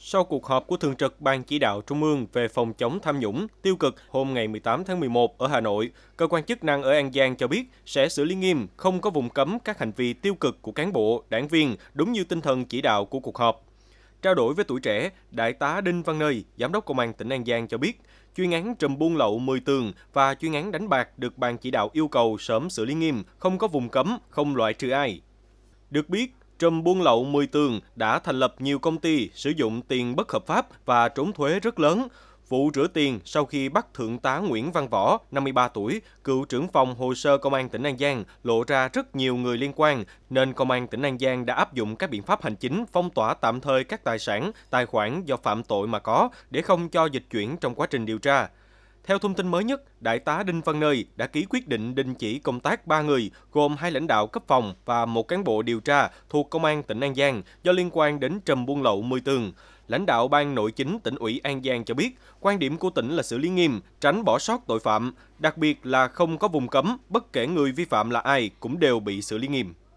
Sau cuộc họp của Thường trực Ban Chỉ đạo Trung ương về phòng chống tham nhũng tiêu cực hôm ngày 18 tháng 11 ở Hà Nội, cơ quan chức năng ở An Giang cho biết sẽ xử lý nghiêm, không có vùng cấm các hành vi tiêu cực của cán bộ, đảng viên, đúng như tinh thần chỉ đạo của cuộc họp. Trao đổi với tuổi trẻ, Đại tá Đinh Văn Nơi, Giám đốc Công an tỉnh An Giang cho biết, chuyên án trùm buôn lậu 10 tường và chuyên án đánh bạc được Ban Chỉ đạo yêu cầu sớm xử lý nghiêm, không có vùng cấm, không loại trừ ai. Được biết, Trùm buôn lậu 10 tường đã thành lập nhiều công ty sử dụng tiền bất hợp pháp và trốn thuế rất lớn. Vụ rửa tiền sau khi bắt Thượng tá Nguyễn Văn Võ, 53 tuổi, cựu trưởng phòng hồ sơ Công an tỉnh An Giang, lộ ra rất nhiều người liên quan, nên Công an tỉnh An Giang đã áp dụng các biện pháp hành chính phong tỏa tạm thời các tài sản, tài khoản do phạm tội mà có để không cho dịch chuyển trong quá trình điều tra. Theo thông tin mới nhất, Đại tá Đinh Văn Nơi đã ký quyết định đình chỉ công tác 3 người, gồm hai lãnh đạo cấp phòng và một cán bộ điều tra thuộc Công an tỉnh An Giang do liên quan đến trầm buôn lậu 10 tường. Lãnh đạo Ban Nội chính tỉnh ủy An Giang cho biết, quan điểm của tỉnh là xử lý nghiêm, tránh bỏ sót tội phạm, đặc biệt là không có vùng cấm, bất kể người vi phạm là ai cũng đều bị xử lý nghiêm.